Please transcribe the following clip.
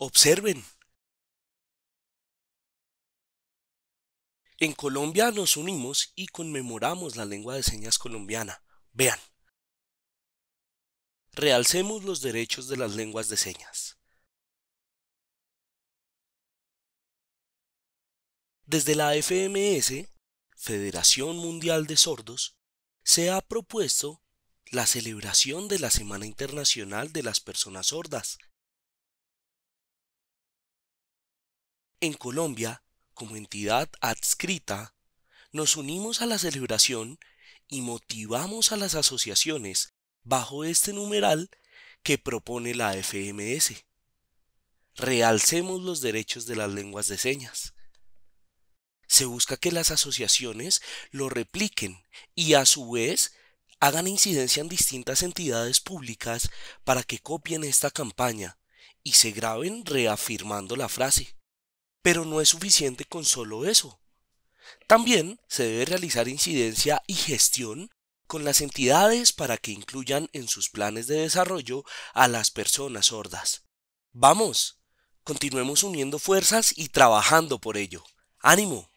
Observen. En Colombia nos unimos y conmemoramos la lengua de señas colombiana. Vean. Realcemos los derechos de las lenguas de señas. Desde la FMS, Federación Mundial de Sordos, se ha propuesto la celebración de la Semana Internacional de las Personas Sordas En Colombia, como entidad adscrita, nos unimos a la celebración y motivamos a las asociaciones bajo este numeral que propone la FMS. Realcemos los derechos de las lenguas de señas. Se busca que las asociaciones lo repliquen y a su vez hagan incidencia en distintas entidades públicas para que copien esta campaña y se graben reafirmando la frase. Pero no es suficiente con solo eso. También se debe realizar incidencia y gestión con las entidades para que incluyan en sus planes de desarrollo a las personas sordas. Vamos, continuemos uniendo fuerzas y trabajando por ello. ¡Ánimo!